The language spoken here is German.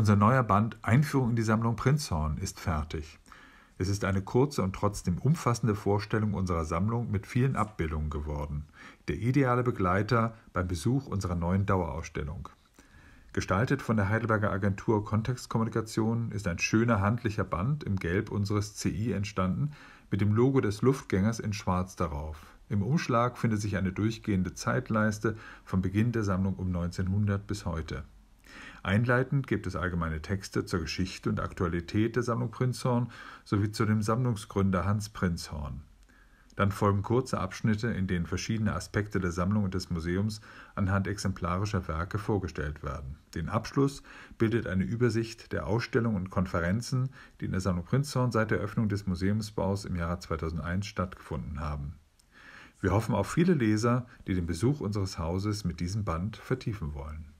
Unser neuer Band Einführung in die Sammlung Prinzhorn ist fertig. Es ist eine kurze und trotzdem umfassende Vorstellung unserer Sammlung mit vielen Abbildungen geworden. Der ideale Begleiter beim Besuch unserer neuen Dauerausstellung. Gestaltet von der Heidelberger Agentur Kontextkommunikation ist ein schöner handlicher Band im Gelb unseres CI entstanden, mit dem Logo des Luftgängers in Schwarz darauf. Im Umschlag findet sich eine durchgehende Zeitleiste vom Beginn der Sammlung um 1900 bis heute. Einleitend gibt es allgemeine Texte zur Geschichte und Aktualität der Sammlung Prinzhorn sowie zu dem Sammlungsgründer Hans Prinzhorn. Dann folgen kurze Abschnitte, in denen verschiedene Aspekte der Sammlung und des Museums anhand exemplarischer Werke vorgestellt werden. Den Abschluss bildet eine Übersicht der Ausstellungen und Konferenzen, die in der Sammlung Prinzhorn seit der Eröffnung des Museumsbaus im Jahre 2001 stattgefunden haben. Wir hoffen auf viele Leser, die den Besuch unseres Hauses mit diesem Band vertiefen wollen.